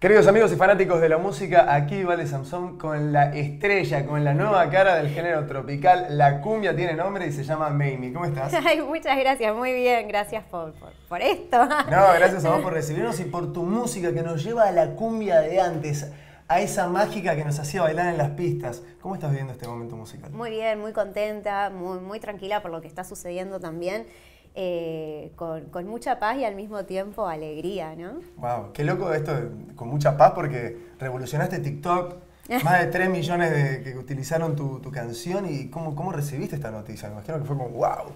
Queridos amigos y fanáticos de la música, aquí Vale Samson con la estrella, con la nueva cara del género tropical. La cumbia tiene nombre y se llama Mamie. ¿Cómo estás? Ay, muchas gracias, muy bien. Gracias por, por esto. No, gracias a vos por recibirnos y por tu música que nos lleva a la cumbia de antes a esa mágica que nos hacía bailar en las pistas. ¿Cómo estás viviendo este momento musical? Muy bien, muy contenta, muy, tranquila por lo que está sucediendo también. Eh, con, mucha paz y al mismo tiempo alegría, ¿no? ¡Wow! Qué loco esto, con mucha paz, porque revolucionaste TikTok, más de 3 millones de, que utilizaron tu, canción y cómo, cómo recibiste esta noticia. Me imagino que fue como ¡Wow!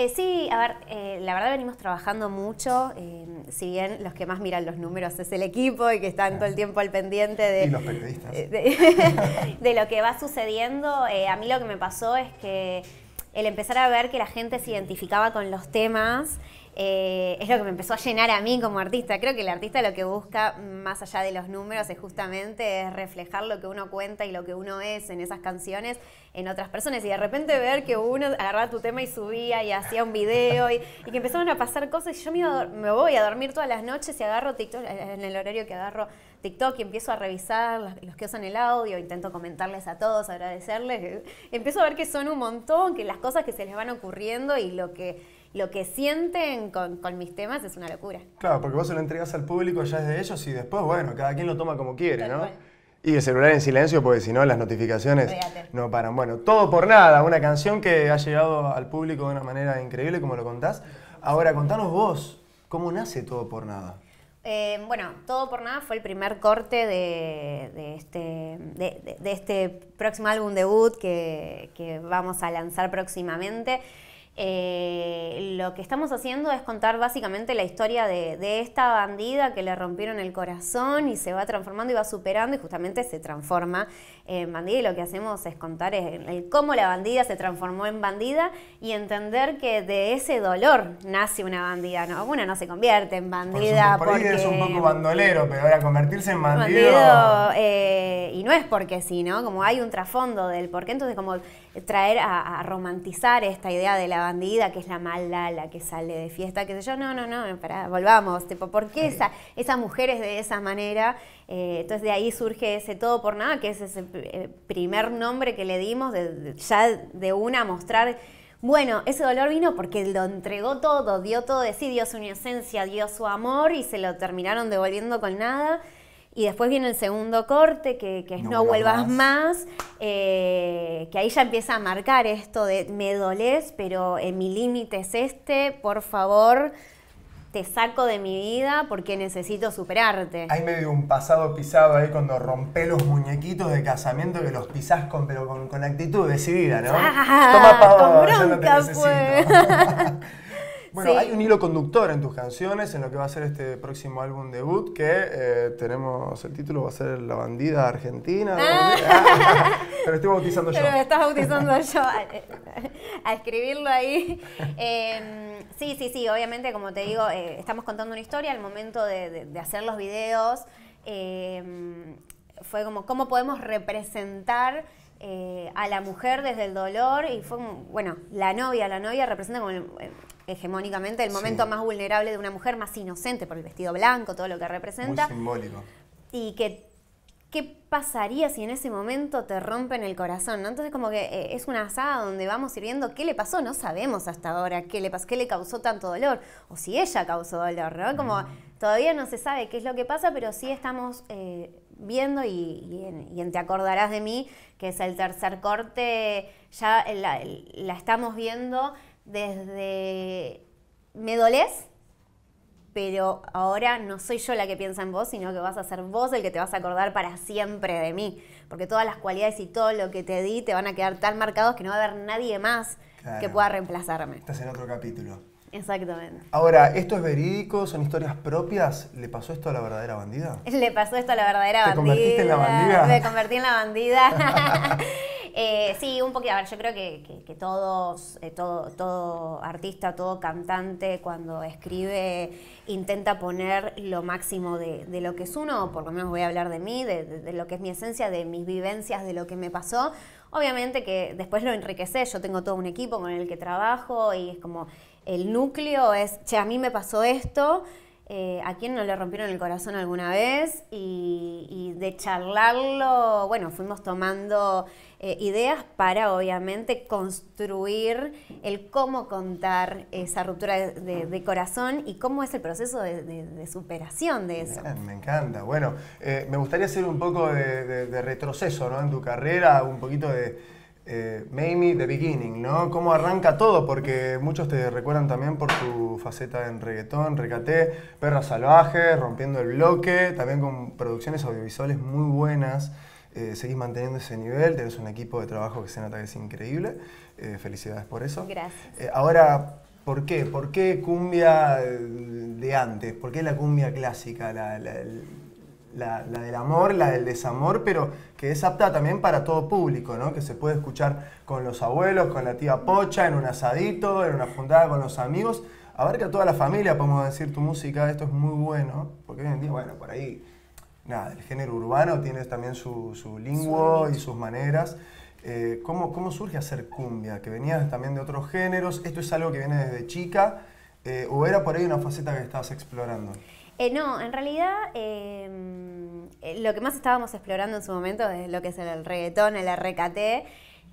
Eh, sí, a ver, eh, la verdad venimos trabajando mucho, eh, si bien los que más miran los números es el equipo y que están todo el tiempo al pendiente de... los periodistas. de lo que va sucediendo, a mí lo que me pasó es que el empezar a ver que la gente se identificaba con los temas eh, es lo que me empezó a llenar a mí como artista. Creo que el artista lo que busca, más allá de los números, es justamente reflejar lo que uno cuenta y lo que uno es en esas canciones en otras personas. Y de repente ver que uno agarraba tu tema y subía y hacía un video y, que empezaron a pasar cosas. Y yo me, me, voy a dormir todas las noches y agarro TikTok, en el horario que agarro TikTok y empiezo a revisar los, que usan el audio, intento comentarles a todos, agradecerles. Empiezo a ver que son un montón, que las cosas que se les van ocurriendo y lo que lo que sienten con, mis temas es una locura. Claro, porque vos se lo entregas al público, ya es de ellos y después, bueno, cada quien lo toma como quiere, ¿no? Y el celular en silencio, porque si no, las notificaciones no paran. Bueno, todo por nada, una canción que ha llegado al público de una manera increíble, como lo contás. Ahora, contanos vos, ¿cómo nace Todo por nada? Eh, bueno, Todo por Nada fue el primer corte de, este, de, este, próximo álbum debut que vamos a lanzar próximamente. Eh, lo que estamos haciendo es contar básicamente la historia de, esta bandida que le rompieron el corazón y se va transformando y va superando y justamente se transforma en bandida y lo que hacemos es contar el, cómo la bandida se transformó en bandida y entender que de ese dolor nace una bandida, ¿no? Una no se convierte en bandida por, porque... es un poco bandolero, pero ahora convertirse en bandido... Eh, y no es porque sí, ¿no? Como hay un trasfondo del por qué, entonces como traer a, a romantizar esta idea de la bandida que es la mala, la que sale de fiesta, que sé yo, no, no, no, pará, volvamos, tipo, ¿por qué esa, de esa manera? Eh, entonces de ahí surge ese todo por nada, que es ese eh, primer nombre que le dimos, de, ya de una mostrar, bueno, ese dolor vino porque lo entregó todo, dio todo de sí, dio su inocencia, dio su amor y se lo terminaron devolviendo con nada. Y después viene el segundo corte, que, es No, vuelvas más, eh, que ahí ya empieza a marcar esto de me dolés, pero mi límite es este, por favor, te saco de mi vida porque necesito superarte. Hay medio un pasado pisado ahí cuando rompé los muñequitos de casamiento que los pisás con, pero con, actitud decidida, ¿no? Ah, Toma con bronca, Pues. Bueno, hay un hilo conductor en tus canciones, en lo que va a ser este próximo álbum debut, que eh, tenemos el título, va a ser La bandida argentina. Ah. Pero estoy bautizando yo. Pero me estás bautizando yo a, escribirlo ahí. Em, sí, sí, sí, obviamente, como te digo, eh, estamos contando una historia al momento de hacer los videos. Em, fue como, ¿cómo podemos representar eh, a la mujer desde el dolor y fue, bueno, la novia, la novia representa como eh, hegemónicamente el momento más vulnerable de una mujer, más inocente por el vestido blanco, todo lo que representa. Muy simbólico. Y que, ¿qué pasaría si en ese momento te rompen el corazón? ¿no? Entonces como que eh, es una asada donde vamos sirviendo qué le pasó, no sabemos hasta ahora qué le pasó, qué le causó tanto dolor, o si ella causó dolor, ¿no? Como todavía no se sabe qué es lo que pasa, pero sí estamos viendo y, en, Te acordarás de mí, que es el tercer corte, ya la, estamos viendo desde me dolés, pero ahora no soy yo la que piensa en vos, sino que vas a ser vos el que te vas a acordar para siempre de mí, porque todas las cualidades y todo lo que te di te van a quedar tan marcados que no va a haber nadie más que pueda reemplazarme. Estás en otro capítulo. Exactamente. Ahora, ¿esto es verídico? ¿Son historias propias? ¿Le pasó esto a la verdadera bandida? Le pasó esto a la verdadera bandida. ¿Te convertiste en la bandida? Me convertí en la bandida. Eh, sí, un poquito. A ver, yo creo que, todos, eh, todo, artista, todo cantante, cuando escribe, intenta poner lo máximo de, lo que es uno, por lo menos voy a hablar de mí, de, lo que es mi esencia, de mis vivencias, de lo que me pasó. Obviamente que después lo enriquece. yo tengo todo un equipo con el que trabajo y es como el núcleo es, che, a mí me pasó esto. Eh, a quién no le rompieron el corazón alguna vez y, de charlarlo, bueno, fuimos tomando eh, ideas para obviamente construir el cómo contar esa ruptura de, corazón y cómo es el proceso de, superación de eso. me encanta. Bueno, eh, me gustaría hacer un poco de, retroceso ¿no? en tu carrera, un poquito de eh, Mamie The Beginning, ¿no? Cómo arranca todo, porque muchos te recuerdan también por tu faceta en reggaetón, recaté, Perra Salvaje, Rompiendo el Bloque, también con producciones audiovisuales muy buenas. Eh, seguís manteniendo ese nivel, tenés un equipo de trabajo que se nota que es increíble. Eh, felicidades por eso. Gracias. Eh, ahora, ¿por qué? ¿Por qué cumbia de antes? ¿Por qué la cumbia clásica, la, del amor, la del desamor, pero que es apta también para todo público, ¿no? Que se puede escuchar con los abuelos, con la tía Pocha, en un asadito, en una juntada con los amigos. A ver que a toda la familia, podemos decir, tu música, esto es muy bueno, porque hoy en día, bueno, por ahí, nada, el género urbano tiene también su, lengua y sus maneras. Eh, ¿cómo, surge hacer cumbia? Que venías también de otros géneros, esto es algo que viene desde chica, eh, o era por ahí una faceta que estabas explorando. Eh, no, en realidad em, eh, lo que más estábamos explorando en su momento es lo que es el reggaetón, el RKT,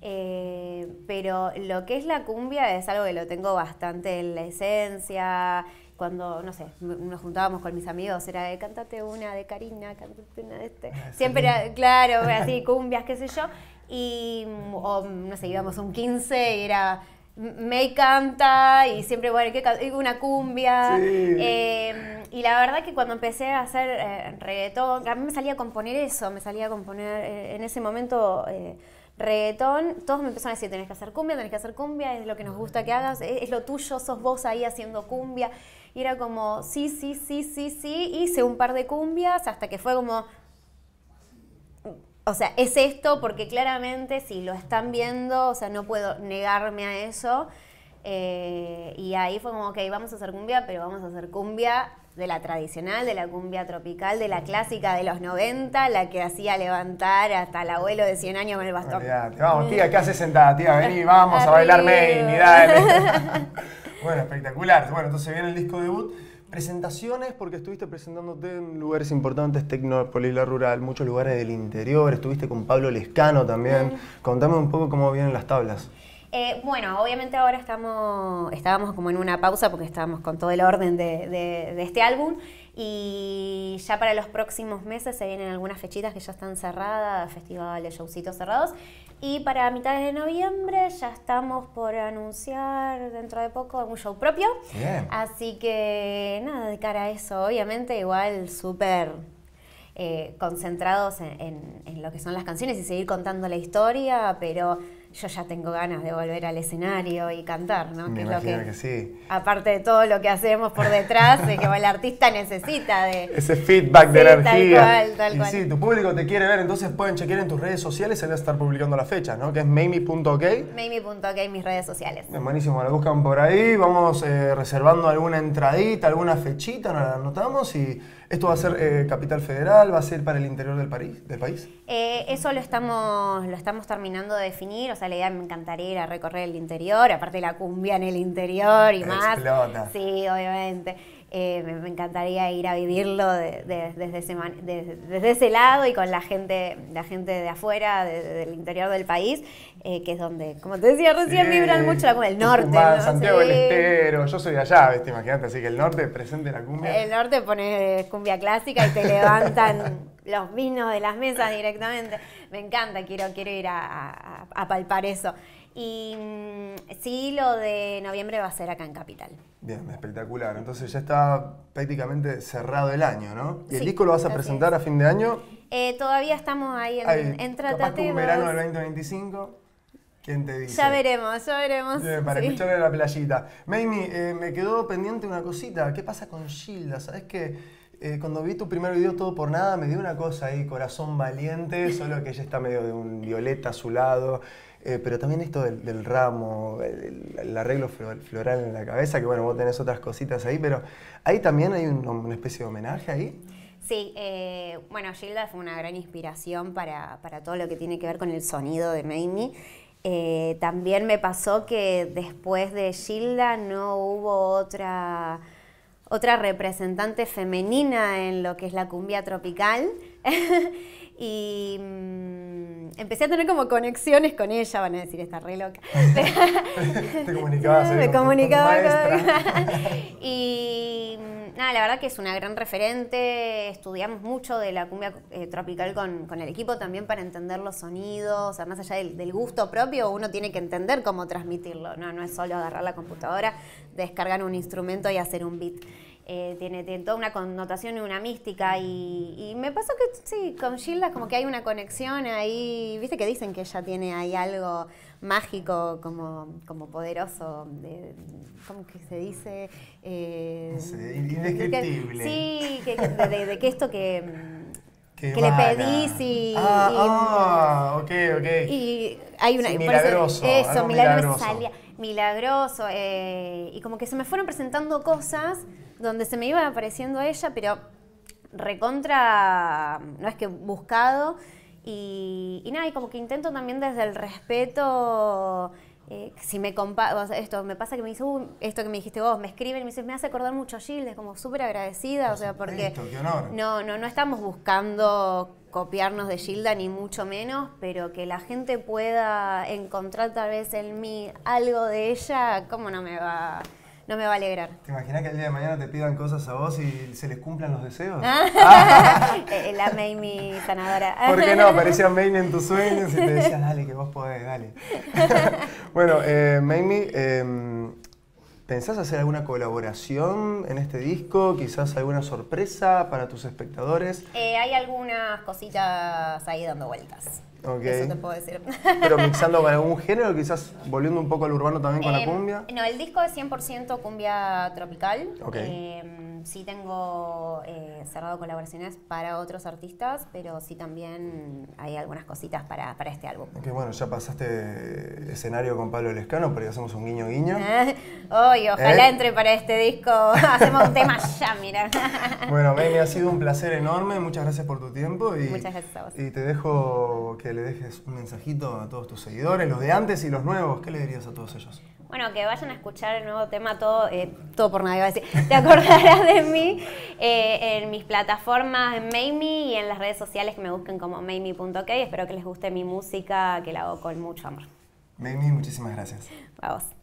eh, pero lo que es la cumbia es algo que lo tengo bastante en la esencia. Cuando, no sé, nos juntábamos con mis amigos, era de cántate una de Karina, cántate una de este. Ah, Siempre era, claro, así, cumbias, qué sé yo. Y, mm, o, mm, no sé, íbamos un 15 y era me canta y siempre, bueno, que una cumbia. Eh, y la verdad que cuando empecé a hacer eh, reggaetón, a mí me salía a componer eso, me salía a componer eh, en ese momento reggaetón, todos me empezaron a decir, tenés que hacer cumbia, tenés que hacer cumbia, es lo que nos gusta que hagas, es, es, lo tuyo, sos vos ahí haciendo cumbia. Y era como, sí, sí, sí, sí, sí, hice un par de cumbias hasta que fue como, o sea, es esto porque claramente si lo están viendo, o sea, no puedo negarme a eso. Eh, y ahí fue como, ok, vamos a hacer cumbia, pero vamos a hacer cumbia de la tradicional, de la cumbia tropical, de la clásica de los 90, la que hacía levantar hasta el abuelo de 100 años con el bastón. Vamos, tía, ¿qué haces sentada? Tía, vení, vamos a bailar main y dale. bueno, espectacular. Bueno, entonces viene el disco debut. Presentaciones, porque estuviste presentándote en lugares importantes, tecnopolis Rural, muchos lugares del interior, estuviste con Pablo Lescano también. Contame un poco cómo vienen las tablas. Eh, bueno, obviamente ahora estamos, estábamos como en una pausa porque estábamos con todo el orden de, este álbum y ya para los próximos meses se vienen algunas fechitas que ya están cerradas, festivales, showcitos cerrados y para mitades de noviembre ya estamos por anunciar dentro de poco un show propio. Así que nada, de cara a eso, obviamente igual súper eh, concentrados en, lo que son las canciones y seguir contando la historia, pero yo ya tengo ganas de volver al escenario y cantar, ¿no? Me que que, sí. Aparte de todo lo que hacemos por detrás, que el artista necesita de... Ese feedback de energía. Tal cual, tal y sí, tu público te quiere ver, entonces pueden chequear en tus redes sociales, se va a estar publicando la fecha, ¿no? Que es mamey.ok. Mamey.ok, mis redes sociales. Es buenísimo, la buscan por ahí, vamos eh, reservando alguna entradita, alguna fechita, nos la anotamos y ¿Esto va a ser eh, capital federal? ¿Va a ser para el interior del, París, del país? Eh, eso lo estamos, lo estamos terminando de definir. O sea, la idea me encantaría ir a recorrer el interior, aparte la cumbia en el interior y más. Sí, obviamente. Eh, me, encantaría ir a vivirlo desde, ese desde, ese lado y con la gente, la gente de afuera, del interior del país, eh, que es donde, como te decía recién, vibran mucho la cumbia, el norte. Santiago del Estero, yo soy de allá, ¿viste? imagínate, así que el norte presente la cumbia. El norte pone cumbia clásica y te levantan los vinos de las mesas directamente. Me encanta, quiero, quiero ir a palpar eso. Y mm, sí, lo de noviembre va a ser acá en Capital. Bien, espectacular. Entonces ya está prácticamente cerrado el año, ¿no? ¿Y el disco lo vas a presentar a fin de año? Eh, todavía estamos ahí en, en verano del 2025. ¿Quién te dice? Ya veremos, ya veremos. para escucharle a la playita. Mamie, eh, me quedó pendiente una cosita. ¿Qué pasa con Gilda? ¿Sabes qué? Eh, cuando vi tu primer video Todo por Nada, me dio una cosa ahí, corazón valiente, solo que ella está medio de un violeta azulado. Eh, pero también esto del, ramo, el, arreglo floral en la cabeza, que bueno, vos tenés otras cositas ahí, pero ahí también hay una especie de homenaje ahí. Sí, eh, bueno, Gilda fue una gran inspiración para, todo lo que tiene que ver con el sonido de Mamie. Eh, también me pasó que después de Gilda no hubo otra otra representante femenina en lo que es la cumbia tropical. Y mm, empecé a tener como conexiones con ella, van a decir, está re loca. Te comunicabas. Me eh, comunicaba. y mm, nada, la verdad que es una gran referente. Estudiamos mucho de la cumbia eh, tropical con, el equipo también para entender los sonidos. O sea, más allá del, del, gusto propio, uno tiene que entender cómo transmitirlo. No, no es solo agarrar la computadora, descargar un instrumento y hacer un beat. Eh, tiene, tiene, toda una connotación y una mística. Y, me pasó que sí, con Gilda como que hay una conexión ahí, viste que dicen que ella tiene ahí algo mágico, como, poderoso, de, ¿cómo que se dice? Eh, indescriptible. sí, que, de, que esto que... le pedís ah, y... Ah, ok, ok. Y hay una... milagroso. Eso, milagroso. milagroso. Eh, y como que se me fueron presentando cosas donde se me iba apareciendo ella, pero recontra, no es que buscado, y, nada, y como que intento también desde el respeto... Eh, si me compa esto me pasa que me dice, uh, esto que me dijiste vos, me escriben y me me hace acordar mucho a es como súper agradecida, o sea, porque no, no, no estamos buscando copiarnos de Gilda ni mucho menos, pero que la gente pueda encontrar tal vez en mí algo de ella, ¿cómo no me va? no me va a alegrar. ¿Te imaginas que el día de mañana te pidan cosas a vos y se les cumplan los deseos? Ah. Eh, eh, la Mamie sanadora. ¿Por qué no? Aparecía Mamie en tus sueños y te decía, dale, que vos podés, dale. bueno, eh, eh, ¿Pensás hacer alguna colaboración en este disco? ¿Quizás alguna sorpresa para tus espectadores? Eh, hay algunas cositas ahí dando vueltas. Eso te puedo decir. ¿Pero mixando con algún género? Quizás volviendo un poco al urbano también con la em, cumbia. No, el disco es 100% cumbia tropical. Em, sí tengo eh, cerrado colaboraciones para otros artistas, pero sí también hay algunas cositas para, este álbum. Que bueno, ya pasaste escenario con Pablo Lescano, pero ya hacemos un guiño guiño. Oye, ojalá eh. entre para este disco. hacemos un tema ya, mira. bueno, Memi, ha sido un placer enorme. Muchas gracias por tu tiempo. Muchas gracias a vos. Y te dejo que le dejes un mensajito a todos tus seguidores, los de antes y los nuevos. ¿Qué le dirías a todos ellos? Bueno, que vayan a escuchar el nuevo tema todo, eh, todo por nadie va a decir. Te acordarás de mí eh, en mis plataformas en Mamie y en las redes sociales que me busquen como y Espero que les guste mi música que la hago con mucho amor. Mamie, muchísimas gracias. Vamos.